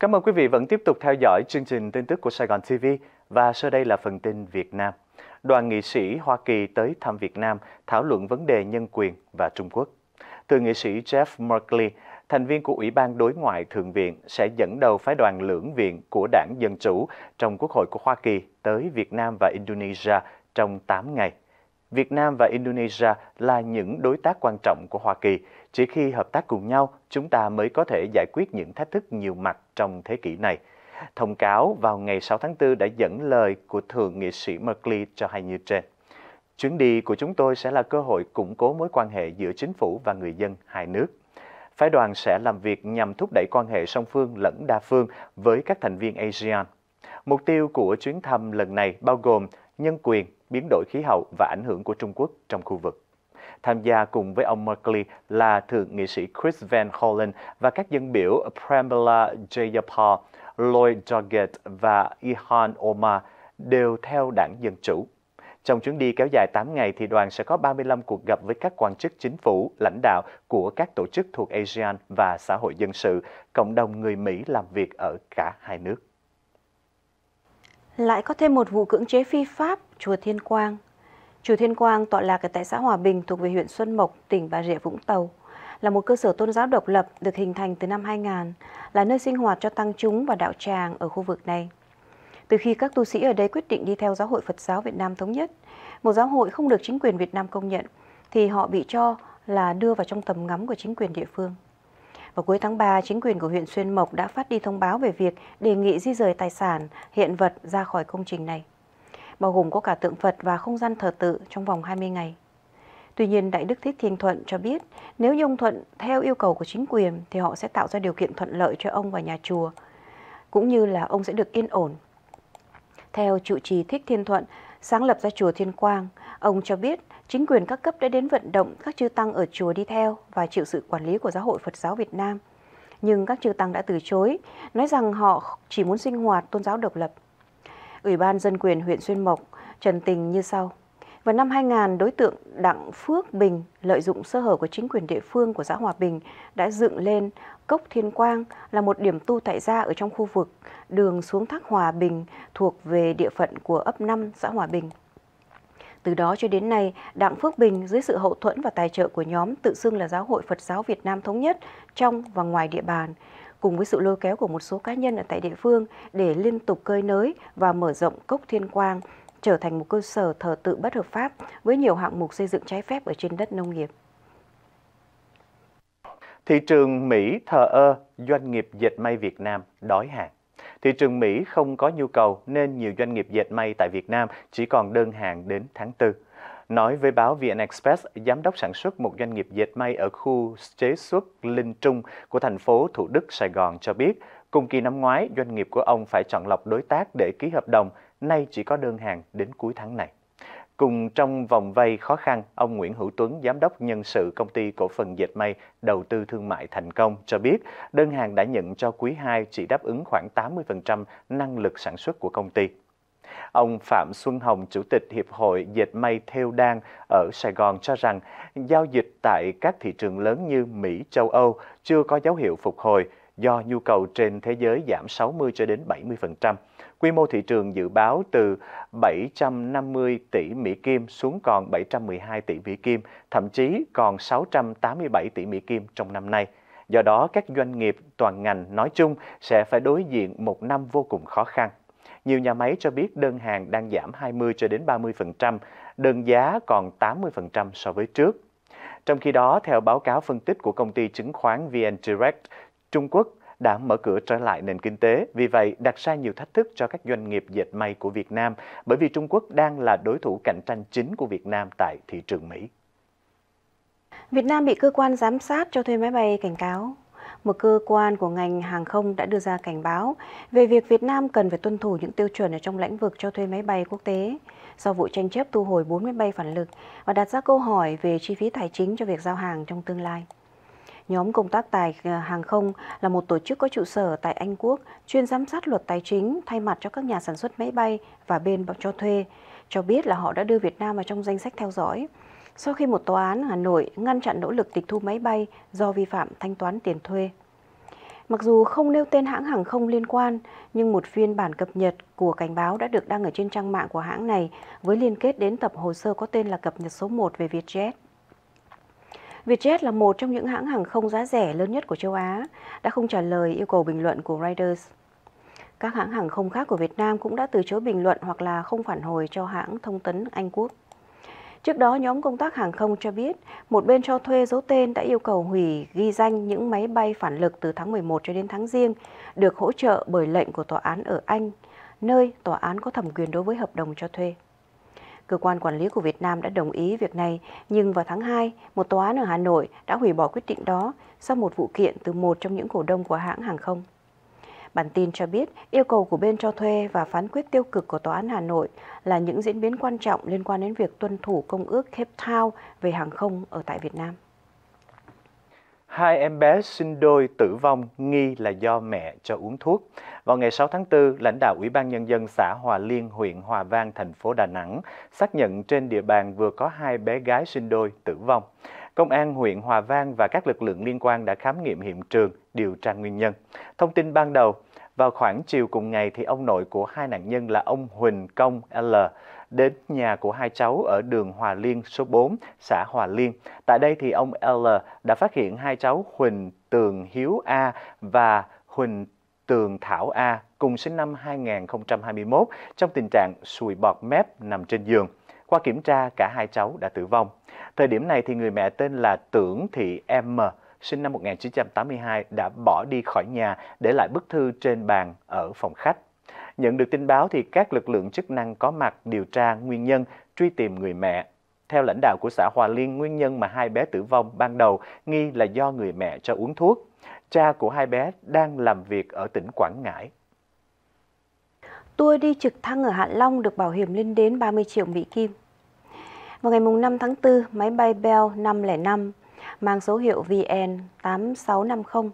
Cảm ơn quý vị vẫn tiếp tục theo dõi chương trình tin tức của Sài Gòn TV và sau đây là phần tin Việt Nam. Đoàn nghị sĩ Hoa Kỳ tới thăm Việt Nam thảo luận vấn đề nhân quyền và Trung Quốc. Từ nghị sĩ Jeff Merkley, thành viên của Ủy ban Đối ngoại Thượng viện sẽ dẫn đầu phái đoàn lưỡng viện của Đảng Dân Chủ trong Quốc hội của Hoa Kỳ tới Việt Nam và Indonesia trong 8 ngày. Việt Nam và Indonesia là những đối tác quan trọng của Hoa Kỳ. Chỉ khi hợp tác cùng nhau, chúng ta mới có thể giải quyết những thách thức nhiều mặt trong thế kỷ này. Thông cáo vào ngày 6 tháng 4 đã dẫn lời của Thượng nghị sĩ Merkley cho hay như trên. Chuyến đi của chúng tôi sẽ là cơ hội củng cố mối quan hệ giữa chính phủ và người dân hai nước. Phái đoàn sẽ làm việc nhằm thúc đẩy quan hệ song phương lẫn đa phương với các thành viên ASEAN. Mục tiêu của chuyến thăm lần này bao gồm nhân quyền, biến đổi khí hậu và ảnh hưởng của Trung Quốc trong khu vực. Tham gia cùng với ông Merkley là thượng nghị sĩ Chris Van Hollen và các dân biểu Pramila Jayapal, Lloyd Doggett và Ihan Omar đều theo đảng Dân Chủ. Trong chuyến đi kéo dài 8 ngày thì đoàn sẽ có 35 cuộc gặp với các quan chức chính phủ, lãnh đạo của các tổ chức thuộc ASEAN và xã hội dân sự, cộng đồng người Mỹ làm việc ở cả hai nước. Lại có thêm một vụ cưỡng chế phi pháp chùa Thiên Quang. Chùa Thiên Quang tọa lạc tại xã Hòa Bình thuộc về huyện Xuân Mộc, tỉnh Bà Rịa Vũng Tàu, là một cơ sở tôn giáo độc lập được hình thành từ năm 2000, là nơi sinh hoạt cho tăng chúng và đạo tràng ở khu vực này. Từ khi các tu sĩ ở đây quyết định đi theo Giáo hội Phật giáo Việt Nam Thống nhất, một giáo hội không được chính quyền Việt Nam công nhận, thì họ bị cho là đưa vào trong tầm ngắm của chính quyền địa phương. Vào cuối tháng 3, chính quyền của huyện Xuyên Mộc đã phát đi thông báo về việc đề nghị di rời tài sản, hiện vật ra khỏi công trình này, bao gồm có cả tượng Phật và không gian thờ tự trong vòng 20 ngày. Tuy nhiên, Đại Đức Thích Thiên Thuận cho biết, nếu như ông Thuận theo yêu cầu của chính quyền thì họ sẽ tạo ra điều kiện thuận lợi cho ông và nhà chùa, cũng như là ông sẽ được yên ổn. Theo trụ trì Thích Thiên Thuận, sáng lập ra chùa Thiên Quang, Ông cho biết chính quyền các cấp đã đến vận động các chư tăng ở chùa đi theo và chịu sự quản lý của Giáo hội Phật giáo Việt Nam. Nhưng các chư tăng đã từ chối, nói rằng họ chỉ muốn sinh hoạt tôn giáo độc lập. Ủy ban Dân quyền huyện Xuyên Mộc trần tình như sau. Vào năm 2000, đối tượng Đặng Phước Bình lợi dụng sơ hở của chính quyền địa phương của xã Hòa Bình đã dựng lên Cốc Thiên Quang là một điểm tu tại gia ở trong khu vực đường xuống thác Hòa Bình thuộc về địa phận của ấp 5 xã Hòa Bình. Từ đó cho đến nay, Đặng Phước Bình dưới sự hậu thuẫn và tài trợ của nhóm tự xưng là Giáo hội Phật giáo Việt Nam Thống nhất trong và ngoài địa bàn, cùng với sự lôi kéo của một số cá nhân ở tại địa phương để liên tục cơi nới và mở rộng cốc thiên quang, trở thành một cơ sở thờ tự bất hợp pháp với nhiều hạng mục xây dựng trái phép ở trên đất nông nghiệp. Thị trường Mỹ thờ ơ, doanh nghiệp dệt may Việt Nam đói hàng. Thị trường Mỹ không có nhu cầu nên nhiều doanh nghiệp dệt may tại Việt Nam chỉ còn đơn hàng đến tháng 4. Nói với báo VN Express, giám đốc sản xuất một doanh nghiệp dệt may ở khu chế xuất Linh Trung của thành phố Thủ Đức, Sài Gòn cho biết, cùng kỳ năm ngoái, doanh nghiệp của ông phải chọn lọc đối tác để ký hợp đồng, nay chỉ có đơn hàng đến cuối tháng này. Cùng trong vòng vay khó khăn, ông Nguyễn Hữu Tuấn, giám đốc nhân sự công ty cổ phần dệt may đầu tư thương mại thành công cho biết, đơn hàng đã nhận cho quý 2 chỉ đáp ứng khoảng 80% năng lực sản xuất của công ty. Ông Phạm Xuân Hồng, Chủ tịch Hiệp hội Dệt may Theo Đan ở Sài Gòn cho rằng giao dịch tại các thị trường lớn như Mỹ, châu Âu chưa có dấu hiệu phục hồi do nhu cầu trên thế giới giảm 60 cho đến 70% quy mô thị trường dự báo từ 750 tỷ Mỹ Kim xuống còn 712 tỷ Mỹ Kim, thậm chí còn 687 tỷ Mỹ Kim trong năm nay. Do đó, các doanh nghiệp toàn ngành nói chung sẽ phải đối diện một năm vô cùng khó khăn. Nhiều nhà máy cho biết đơn hàng đang giảm 20 cho đến 30%, đơn giá còn 80% so với trước. Trong khi đó, theo báo cáo phân tích của công ty chứng khoán VN Direct, Trung Quốc đã mở cửa trở lại nền kinh tế, vì vậy đặt ra nhiều thách thức cho các doanh nghiệp dệt may của Việt Nam, bởi vì Trung Quốc đang là đối thủ cạnh tranh chính của Việt Nam tại thị trường Mỹ. Việt Nam bị cơ quan giám sát cho thuê máy bay cảnh cáo một cơ quan của ngành hàng không đã đưa ra cảnh báo về việc Việt Nam cần phải tuân thủ những tiêu chuẩn ở trong lĩnh vực cho thuê máy bay quốc tế do vụ tranh chấp thu hồi 4 máy bay phản lực và đặt ra câu hỏi về chi phí tài chính cho việc giao hàng trong tương lai. Nhóm công tác tài ờ, hàng không là một tổ chức có trụ sở tại Anh Quốc, chuyên giám sát luật tài chính thay mặt cho các nhà sản xuất máy bay và bên cho thuê, cho biết là họ đã đưa Việt Nam vào trong danh sách theo dõi. Sau khi một tòa án Hà Nội ngăn chặn nỗ lực tịch thu máy bay do vi phạm thanh toán tiền thuê. Mặc dù không nêu tên hãng hàng không liên quan, nhưng một phiên bản cập nhật của cảnh báo đã được đăng ở trên trang mạng của hãng này với liên kết đến tập hồ sơ có tên là cập nhật số 1 về Vietjet. Vietjet là một trong những hãng hàng không giá rẻ lớn nhất của châu Á, đã không trả lời yêu cầu bình luận của Reuters. Các hãng hàng không khác của Việt Nam cũng đã từ chối bình luận hoặc là không phản hồi cho hãng thông tấn Anh Quốc. Trước đó, nhóm công tác hàng không cho biết, một bên cho thuê giấu tên đã yêu cầu hủy ghi danh những máy bay phản lực từ tháng 11 cho đến tháng riêng được hỗ trợ bởi lệnh của tòa án ở Anh, nơi tòa án có thẩm quyền đối với hợp đồng cho thuê. Cơ quan quản lý của Việt Nam đã đồng ý việc này, nhưng vào tháng 2, một tòa án ở Hà Nội đã hủy bỏ quyết định đó sau một vụ kiện từ một trong những cổ đông của hãng hàng không. Bản tin cho biết yêu cầu của bên cho thuê và phán quyết tiêu cực của Tòa án Hà Nội là những diễn biến quan trọng liên quan đến việc tuân thủ Công ước Cape Town về hàng không ở tại Việt Nam hai em bé sinh đôi tử vong nghi là do mẹ cho uống thuốc. Vào ngày 6 tháng 4, lãnh đạo Ủy ban Nhân dân xã Hòa Liên, huyện Hòa Vang, thành phố Đà Nẵng xác nhận trên địa bàn vừa có hai bé gái sinh đôi tử vong. Công an huyện Hòa Vang và các lực lượng liên quan đã khám nghiệm hiện trường, điều tra nguyên nhân. Thông tin ban đầu, vào khoảng chiều cùng ngày thì ông nội của hai nạn nhân là ông Huỳnh Công L đến nhà của hai cháu ở đường Hòa Liên số 4, xã Hòa Liên. Tại đây thì ông L đã phát hiện hai cháu Huỳnh Tường Hiếu A và Huỳnh Tường Thảo A cùng sinh năm 2021 trong tình trạng sùi bọt mép nằm trên giường. Qua kiểm tra, cả hai cháu đã tử vong. Thời điểm này thì người mẹ tên là Tưởng Thị M sinh năm 1982 đã bỏ đi khỏi nhà để lại bức thư trên bàn ở phòng khách. Nhận được tin báo thì các lực lượng chức năng có mặt điều tra nguyên nhân, truy tìm người mẹ. Theo lãnh đạo của xã Hòa Liên, nguyên nhân mà hai bé tử vong ban đầu nghi là do người mẹ cho uống thuốc. Cha của hai bé đang làm việc ở tỉnh Quảng Ngãi. Tour đi trực thăng ở Hạ Long được bảo hiểm lên đến 30 triệu Mỹ Kim. Vào ngày 5 tháng 4, máy bay Bell 505 mang số hiệu VN8650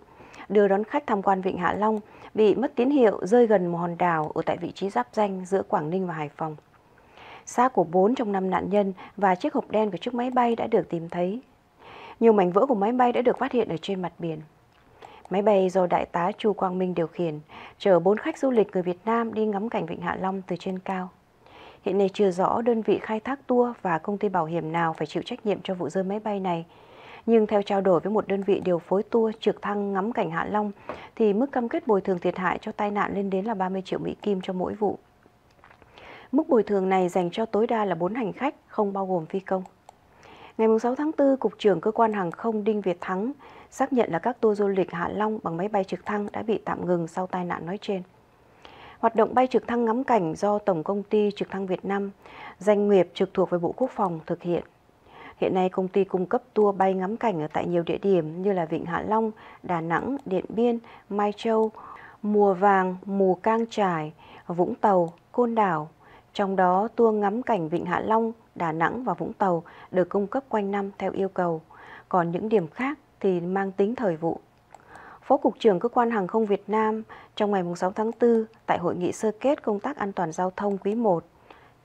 đưa đón khách tham quan Vịnh Hạ Long bị mất tín hiệu rơi gần một hòn đảo ở tại vị trí giáp danh giữa Quảng Ninh và Hải Phòng. Xác của 4 trong 5 nạn nhân và chiếc hộp đen của chiếc máy bay đã được tìm thấy. Nhiều mảnh vỡ của máy bay đã được phát hiện ở trên mặt biển. Máy bay do Đại tá Chu Quang Minh điều khiển, chở 4 khách du lịch người Việt Nam đi ngắm cảnh Vịnh Hạ Long từ trên cao. Hiện nay chưa rõ đơn vị khai thác tour và công ty bảo hiểm nào phải chịu trách nhiệm cho vụ rơi máy bay này, nhưng theo trao đổi với một đơn vị điều phối tour trực thăng ngắm cảnh Hạ Long, thì mức cam kết bồi thường thiệt hại cho tai nạn lên đến là 30 triệu Mỹ Kim cho mỗi vụ. Mức bồi thường này dành cho tối đa là 4 hành khách, không bao gồm phi công. Ngày 6 tháng 4, Cục trưởng Cơ quan Hàng không Đinh Việt Thắng xác nhận là các tour du lịch Hạ Long bằng máy bay trực thăng đã bị tạm ngừng sau tai nạn nói trên. Hoạt động bay trực thăng ngắm cảnh do Tổng Công ty Trực thăng Việt Nam, danh nghiệp trực thuộc về Bộ Quốc phòng thực hiện Hiện nay công ty cung cấp tour bay ngắm cảnh ở tại nhiều địa điểm như là Vịnh Hạ Long, Đà Nẵng, Điện Biên, Mai Châu, Mùa Vàng, mùa Cang Trải, Vũng Tàu, Côn Đảo. Trong đó tour ngắm cảnh Vịnh Hạ Long, Đà Nẵng và Vũng Tàu được cung cấp quanh năm theo yêu cầu. Còn những điểm khác thì mang tính thời vụ. Phó Cục trưởng Cơ quan Hàng không Việt Nam trong ngày 6 tháng 4 tại Hội nghị sơ kết công tác an toàn giao thông quý 1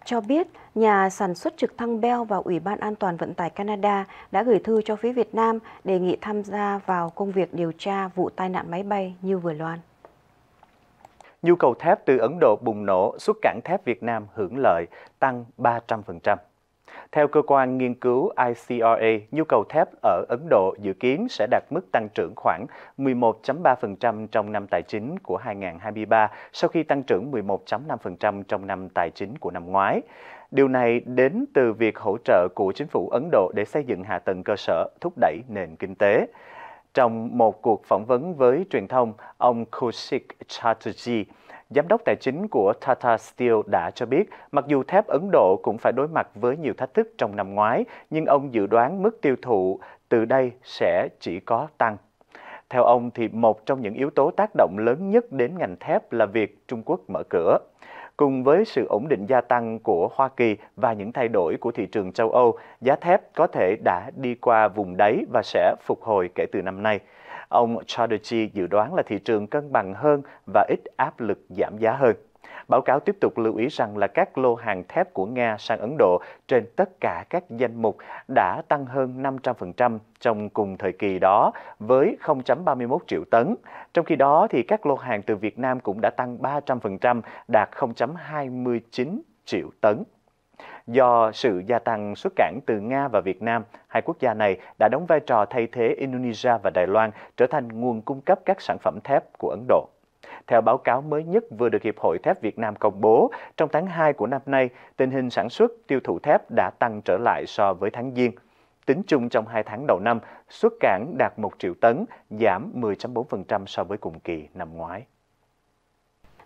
cho biết nhà sản xuất trực thăng Bell và Ủy ban An toàn Vận tải Canada đã gửi thư cho phía Việt Nam đề nghị tham gia vào công việc điều tra vụ tai nạn máy bay như vừa loan. Nhu cầu thép từ Ấn Độ bùng nổ, xuất cảng thép Việt Nam hưởng lợi tăng 300%. Theo cơ quan nghiên cứu ICRA, nhu cầu thép ở Ấn Độ dự kiến sẽ đạt mức tăng trưởng khoảng 11.3% trong năm tài chính của 2023 sau khi tăng trưởng 11.5% trong năm tài chính của năm ngoái. Điều này đến từ việc hỗ trợ của chính phủ Ấn Độ để xây dựng hạ tầng cơ sở, thúc đẩy nền kinh tế. Trong một cuộc phỏng vấn với truyền thông, ông Kaushik Chatterjee, Giám đốc tài chính của Tata Steel đã cho biết, mặc dù thép Ấn Độ cũng phải đối mặt với nhiều thách thức trong năm ngoái, nhưng ông dự đoán mức tiêu thụ từ đây sẽ chỉ có tăng. Theo ông thì một trong những yếu tố tác động lớn nhất đến ngành thép là việc Trung Quốc mở cửa. Cùng với sự ổn định gia tăng của Hoa Kỳ và những thay đổi của thị trường châu Âu, giá thép có thể đã đi qua vùng đáy và sẽ phục hồi kể từ năm nay. Ông Chatterjee dự đoán là thị trường cân bằng hơn và ít áp lực giảm giá hơn. Báo cáo tiếp tục lưu ý rằng là các lô hàng thép của Nga sang Ấn Độ trên tất cả các danh mục đã tăng hơn 500% trong cùng thời kỳ đó với 0.31 triệu tấn. Trong khi đó thì các lô hàng từ Việt Nam cũng đã tăng 300% đạt 0.29 triệu tấn do sự gia tăng xuất cảng từ Nga và Việt Nam, hai quốc gia này đã đóng vai trò thay thế Indonesia và Đài Loan trở thành nguồn cung cấp các sản phẩm thép của Ấn Độ. Theo báo cáo mới nhất vừa được Hiệp hội Thép Việt Nam công bố, trong tháng 2 của năm nay, tình hình sản xuất, tiêu thụ thép đã tăng trở lại so với tháng Giêng. Tính chung trong 2 tháng đầu năm, xuất cảng đạt 1 triệu tấn, giảm 10.4% so với cùng kỳ năm ngoái.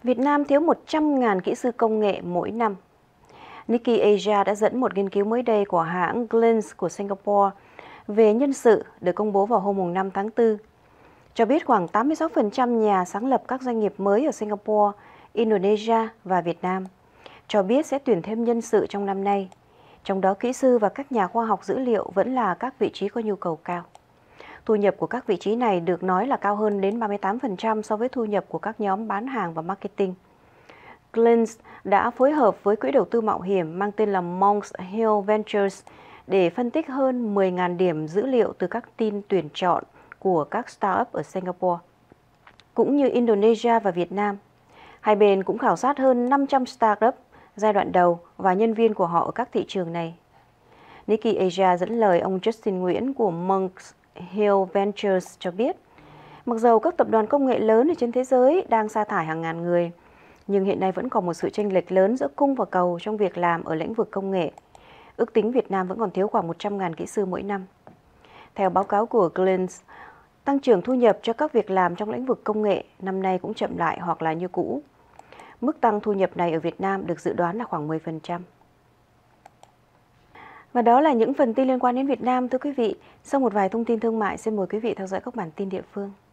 Việt Nam thiếu 100.000 kỹ sư công nghệ mỗi năm Nikkei Asia đã dẫn một nghiên cứu mới đây của hãng Glens của Singapore về nhân sự được công bố vào hôm 5 tháng 4, cho biết khoảng 86% nhà sáng lập các doanh nghiệp mới ở Singapore, Indonesia và Việt Nam cho biết sẽ tuyển thêm nhân sự trong năm nay, trong đó kỹ sư và các nhà khoa học dữ liệu vẫn là các vị trí có nhu cầu cao. Thu nhập của các vị trí này được nói là cao hơn đến 38% so với thu nhập của các nhóm bán hàng và marketing. Clint đã phối hợp với quỹ đầu tư mạo hiểm mang tên là Monks Hill Ventures để phân tích hơn 10.000 điểm dữ liệu từ các tin tuyển chọn của các startup ở Singapore, cũng như Indonesia và Việt Nam. Hai bên cũng khảo sát hơn 500 startup giai đoạn đầu và nhân viên của họ ở các thị trường này. Nikkei Asia dẫn lời ông Justin Nguyễn của Monks Hill Ventures cho biết, mặc dù các tập đoàn công nghệ lớn ở trên thế giới đang sa thải hàng ngàn người, nhưng hiện nay vẫn còn một sự chênh lệch lớn giữa cung và cầu trong việc làm ở lĩnh vực công nghệ. Ước tính Việt Nam vẫn còn thiếu khoảng 100.000 kỹ sư mỗi năm. Theo báo cáo của Glens, tăng trưởng thu nhập cho các việc làm trong lĩnh vực công nghệ năm nay cũng chậm lại hoặc là như cũ. Mức tăng thu nhập này ở Việt Nam được dự đoán là khoảng 10%. Và đó là những phần tin liên quan đến Việt Nam thưa quý vị. Sau một vài thông tin thương mại, xin mời quý vị theo dõi các bản tin địa phương.